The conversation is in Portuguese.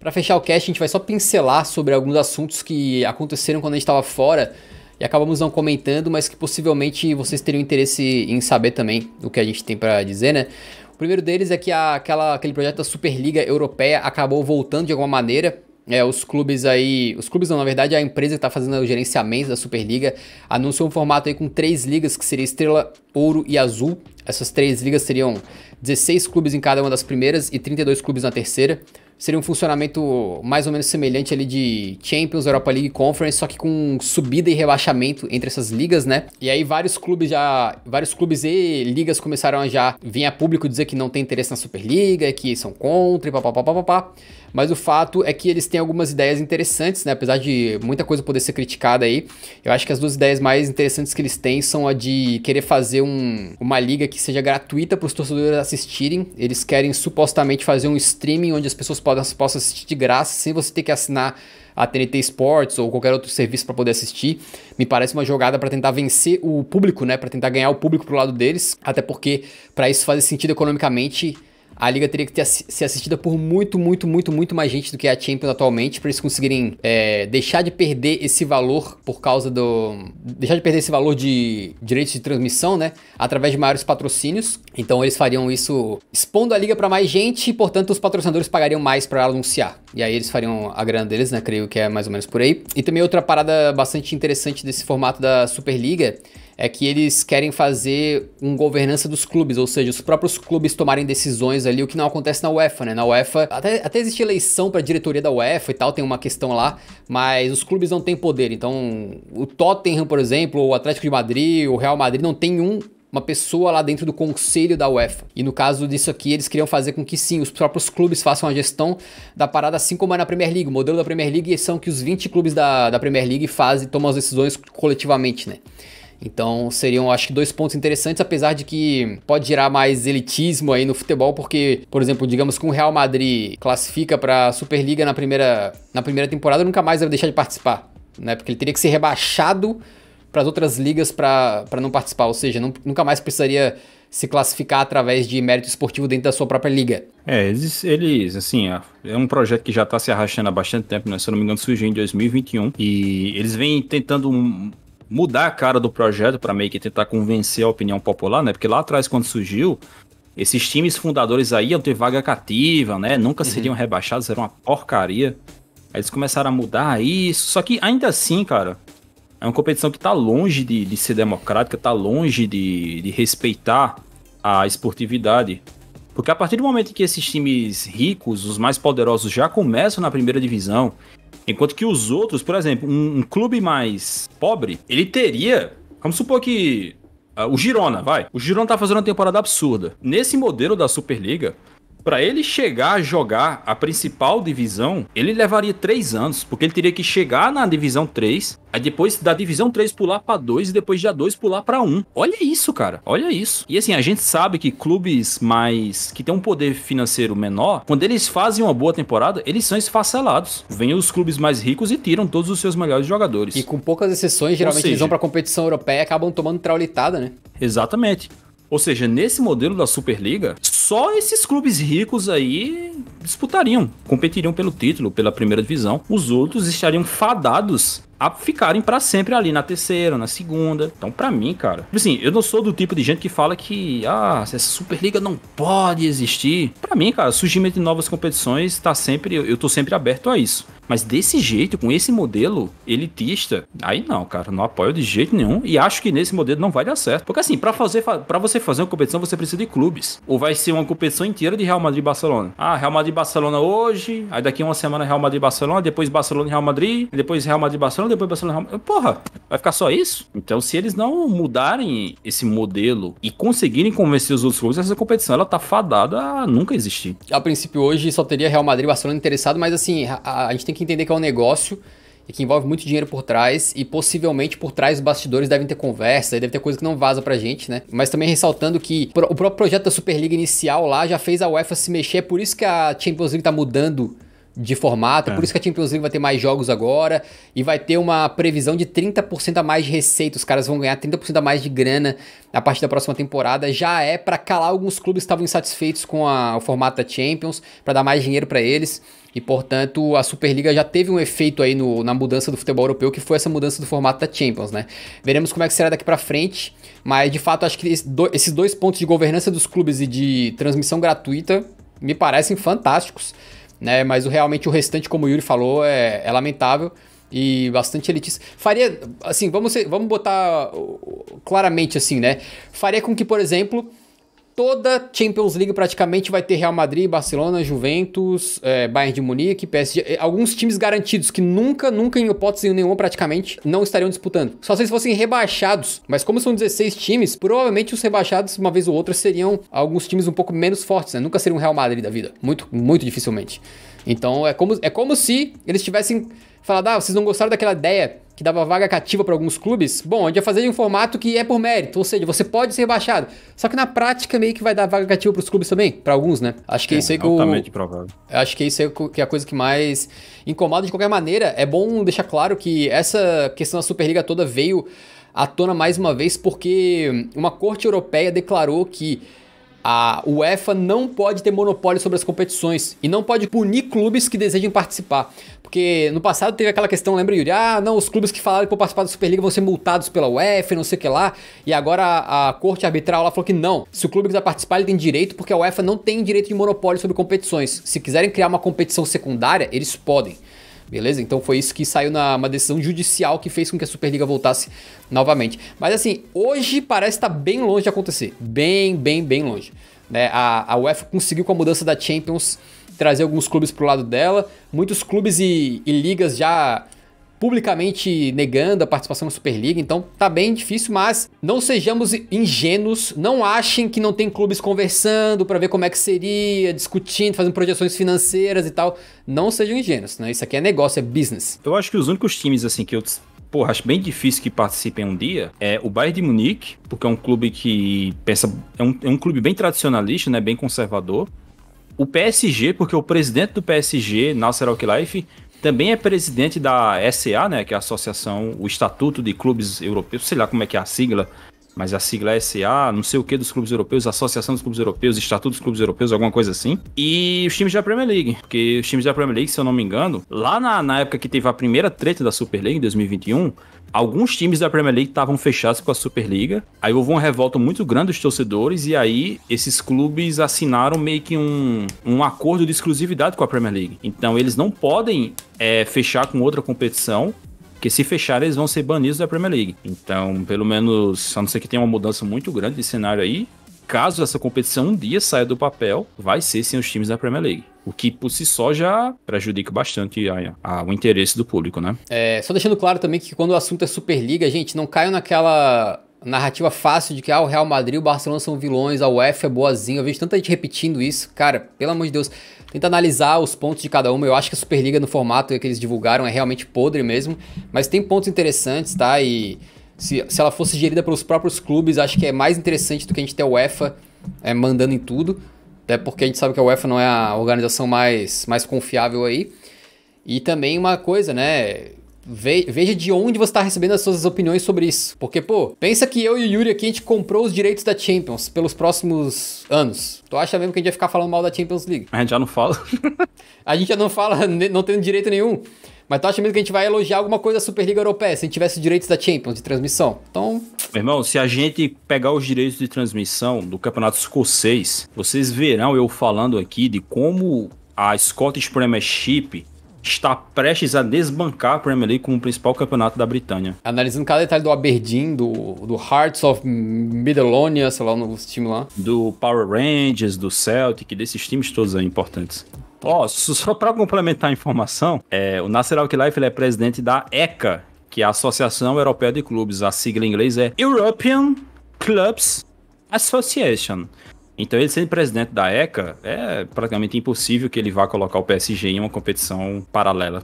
Para fechar o cast, a gente vai só pincelar sobre alguns assuntos que aconteceram quando a gente estava fora e acabamos não comentando, mas que possivelmente vocês teriam interesse em saber também o que a gente tem para dizer, né? O primeiro deles é que a, aquela, aquele projeto da Superliga Europeia acabou voltando de alguma maneira. É, os clubes aí, os clubes não, na verdade a empresa que está fazendo o gerenciamento da Superliga anunciou um formato aí com três ligas que seria Estrela, Ouro e Azul. Essas três ligas seriam 16 clubes em cada uma das primeiras e 32 clubes na terceira seria um funcionamento mais ou menos semelhante ali de Champions, Europa League Conference, só que com subida e rebaixamento entre essas ligas, né? E aí vários clubes já, vários clubes e ligas começaram a já vir a público dizer que não tem interesse na Superliga, que são contra e papapá, papapá. Mas o fato é que eles têm algumas ideias interessantes, né? Apesar de muita coisa poder ser criticada aí, eu acho que as duas ideias mais interessantes que eles têm são a de querer fazer um, uma liga que seja gratuita para os torcedores assistirem. Eles querem supostamente fazer um streaming onde as pessoas possa assistir de graça sem você ter que assinar a TNT Sports ou qualquer outro serviço para poder assistir. Me parece uma jogada para tentar vencer o público, né, para tentar ganhar o público pro lado deles, até porque para isso fazer sentido economicamente, a liga teria que ter, ser assistida por muito, muito, muito, muito mais gente do que é a Champions atualmente para eles conseguirem é, deixar de perder esse valor por causa do. deixar de perder esse valor de direitos de transmissão, né? Através de maiores patrocínios. Então eles fariam isso expondo a liga para mais gente e, portanto, os patrocinadores pagariam mais para anunciar. E aí eles fariam a grana deles, né? Creio que é mais ou menos por aí. E também outra parada bastante interessante desse formato da Superliga é que eles querem fazer uma governança dos clubes, ou seja, os próprios clubes tomarem decisões ali, o que não acontece na UEFA, né? Na UEFA, até, até existe eleição para diretoria da UEFA e tal, tem uma questão lá, mas os clubes não têm poder. Então, o Tottenham, por exemplo, o Atlético de Madrid, o Real Madrid não tem um uma pessoa lá dentro do conselho da UEFA. E no caso disso aqui, eles queriam fazer com que sim, os próprios clubes façam a gestão da parada, assim como é na Premier League. O modelo da Premier League são que os 20 clubes da, da Premier League fazem, tomam as decisões coletivamente, né? Então seriam, acho que, dois pontos interessantes, apesar de que pode gerar mais elitismo aí no futebol, porque, por exemplo, digamos que um Real Madrid classifica para a Superliga na primeira, na primeira temporada, nunca mais vai deixar de participar, né? Porque ele teria que ser rebaixado para as outras ligas para não participar, ou seja, não, nunca mais precisaria se classificar através de mérito esportivo dentro da sua própria liga. É, eles, eles assim, é um projeto que já está se arrastando há bastante tempo, né? Se eu não me engano, surgiu em 2021 e eles vêm tentando mudar a cara do projeto para meio que tentar convencer a opinião popular, né? Porque lá atrás, quando surgiu, esses times fundadores aí iam ter vaga cativa, né? Nunca uhum. seriam rebaixados, era uma porcaria. Aí eles começaram a mudar isso. Só que ainda assim, cara, é uma competição que tá longe de, de ser democrática, tá longe de, de respeitar a esportividade. Porque a partir do momento que esses times ricos, os mais poderosos, já começam na primeira divisão Enquanto que os outros, por exemplo, um, um clube mais pobre, ele teria. Vamos supor que ah, o Girona, vai. O Girona tá fazendo uma temporada absurda. Nesse modelo da Superliga, para ele chegar a jogar a principal divisão, ele levaria três anos, porque ele teria que chegar na divisão 3, aí depois da divisão 3 pular para 2 e depois da 2 pular para 1. Olha isso, cara. Olha isso. E assim, a gente sabe que clubes mais que têm um poder financeiro menor, quando eles fazem uma boa temporada, eles são esfacelados. Vêm os clubes mais ricos e tiram todos os seus melhores jogadores. E com poucas exceções, geralmente seja, eles vão para competição europeia e acabam tomando traulitada, né? Exatamente. Ou seja, nesse modelo da Superliga, só esses clubes ricos aí disputariam, competiriam pelo título, pela primeira divisão. Os outros estariam fadados a ficarem para sempre ali na terceira, na segunda. Então, para mim, cara, assim, eu não sou do tipo de gente que fala que ah, essa Superliga não pode existir. Para mim, cara, surgimento de novas competições tá sempre eu, eu tô sempre aberto a isso. Mas desse jeito, com esse modelo elitista, aí não, cara, não apoio de jeito nenhum. E acho que nesse modelo não vai dar certo. Porque assim, para fazer para você fazer uma competição, você precisa de clubes. Ou vai ser uma competição inteira de Real Madrid e Barcelona. Ah, Real Madrid e Barcelona hoje, aí daqui uma semana Real Madrid e Barcelona, depois Barcelona e Real Madrid, depois Real Madrid e Barcelona, depois Barcelona e Real Madrid. Porra, vai ficar só isso? Então, se eles não mudarem esse modelo e conseguirem convencer os outros clubes, essa competição ela tá fadada a nunca existir. A princípio hoje só teria Real Madrid e Barcelona interessado, mas assim, a, a, a gente tem que que entender que é um negócio e que envolve muito dinheiro por trás e possivelmente por trás dos bastidores devem ter conversa, deve ter coisa que não vaza pra gente, né? Mas também ressaltando que o próprio projeto da Superliga inicial lá já fez a UEFA se mexer, é por isso que a Champions League tá mudando de formato. É. Por isso que a Champions League vai ter mais jogos agora e vai ter uma previsão de 30% a mais de receita. Os caras vão ganhar 30% a mais de grana a partir da próxima temporada. Já é para calar alguns clubes que estavam insatisfeitos com a, o formato da Champions, para dar mais dinheiro para eles. E, portanto, a Superliga já teve um efeito aí no, na mudança do futebol europeu, que foi essa mudança do formato da Champions, né? Veremos como é que será daqui para frente, mas de fato acho que esse do, esses dois pontos de governança dos clubes e de transmissão gratuita me parecem fantásticos né? Mas realmente o restante, como o Yuri falou, é, é lamentável e bastante elitista. Faria, assim, vamos, ser, vamos botar claramente assim, né? Faria com que, por exemplo, Toda Champions League praticamente vai ter Real Madrid, Barcelona, Juventus, é, Bayern de Munique, PSG. É, alguns times garantidos que nunca, nunca em hipótese nenhuma praticamente, não estariam disputando. Só se eles fossem rebaixados. Mas como são 16 times, provavelmente os rebaixados, uma vez ou outra, seriam alguns times um pouco menos fortes, né? Nunca seriam Real Madrid da vida. Muito, muito dificilmente. Então é como, é como se eles tivessem falado, ah, vocês não gostaram daquela ideia que dava vaga cativa para alguns clubes, bom, a gente ia fazer em um formato que é por mérito, ou seja, você pode ser rebaixado. Só que na prática meio que vai dar vaga cativa para os clubes também, para alguns, né? Acho que é, isso aí que provável. Acho que isso é que é a coisa que mais incomoda de qualquer maneira. É bom deixar claro que essa questão da Superliga toda veio à tona mais uma vez porque uma corte europeia declarou que a UEFA não pode ter monopólio sobre as competições e não pode punir clubes que desejem participar. Porque no passado teve aquela questão, lembra, Yuri? Ah, não, os clubes que falaram que vão participar da Superliga vão ser multados pela UEFA, não sei o que lá. E agora a, a corte arbitral lá falou que não. Se o clube quiser participar, ele tem direito, porque a UEFA não tem direito de monopólio sobre competições. Se quiserem criar uma competição secundária, eles podem. Beleza? Então foi isso que saiu na uma decisão judicial que fez com que a Superliga voltasse novamente. Mas assim, hoje parece estar tá bem longe de acontecer. Bem, bem, bem longe. Né? A, a UEFA conseguiu com a mudança da Champions trazer alguns clubes pro lado dela. Muitos clubes e, e ligas já publicamente negando a participação na Superliga, então tá bem difícil, mas não sejamos ingênuos, não achem que não tem clubes conversando para ver como é que seria, discutindo, fazendo projeções financeiras e tal. Não sejam ingênuos, né? Isso aqui é negócio, é business. Eu acho que os únicos times assim que eu porra, acho bem difícil que participem um dia, é o Bayern de Munique, porque é um clube que pensa. É um, é um clube bem tradicionalista, né? Bem conservador. O PSG, porque o presidente do PSG, Nasser Al-Khelaifi, também é presidente da SA, né, que é a Associação, o Estatuto de Clubes Europeus, sei lá como é que é a sigla, mas a sigla é SA, não sei o que dos clubes europeus, Associação dos Clubes Europeus, Estatuto dos Clubes Europeus, alguma coisa assim. E os times da Premier League, porque os times da Premier League, se eu não me engano, lá na, na época que teve a primeira treta da Super League, em 2021, alguns times da Premier League estavam fechados com a Superliga. Aí houve uma revolta muito grande dos torcedores e aí esses clubes assinaram meio que um, um acordo de exclusividade com a Premier League. Então eles não podem é, fechar com outra competição. Porque se fechar, eles vão ser banidos da Premier League. Então, pelo menos, a não ser que tenha uma mudança muito grande de cenário aí, caso essa competição um dia saia do papel, vai ser sem os times da Premier League. O que por si só já prejudica bastante a, a, o interesse do público, né? É, só deixando claro também que quando o assunto é Superliga, gente, não caiu naquela narrativa fácil de que ah, o Real Madrid e o Barcelona são vilões, a UEFA é boazinha. Eu vejo tanta gente repetindo isso. Cara, pelo amor de Deus, tenta analisar os pontos de cada uma. Eu acho que a Superliga no formato que eles divulgaram é realmente podre mesmo, mas tem pontos interessantes, tá? E se, se ela fosse gerida pelos próprios clubes, acho que é mais interessante do que a gente ter a UEFA é, mandando em tudo. Até porque a gente sabe que a UEFA não é a organização mais, mais confiável aí. E também uma coisa, né? Veja de onde você está recebendo as suas opiniões sobre isso. Porque, pô, pensa que eu e o Yuri aqui a gente comprou os direitos da Champions pelos próximos anos. Tu acha mesmo que a gente ia ficar falando mal da Champions League? A gente já não fala. a gente já não fala, não tendo direito nenhum. Mas tu acha mesmo que a gente vai elogiar alguma coisa da Superliga Europeia se a gente tivesse direitos da Champions de transmissão? Então. Meu irmão, se a gente pegar os direitos de transmissão do Campeonato Escocês, vocês verão eu falando aqui de como a Scottish Premiership está prestes a desbancar a Premier League como o principal campeonato da Britânia. Analisando cada detalhe do Aberdeen, do, do Hearts of Midlonia, sei lá, o novo time lá. Do Power Rangers, do Celtic, desses times todos aí importantes. Ó, oh, só para complementar a informação, é, o Nasser Al-Khelaifi é presidente da ECA, que é a Associação Europeia de Clubes. A sigla em inglês é European Clubs Association. Então, ele sendo presidente da ECA, é praticamente impossível que ele vá colocar o PSG em uma competição paralela.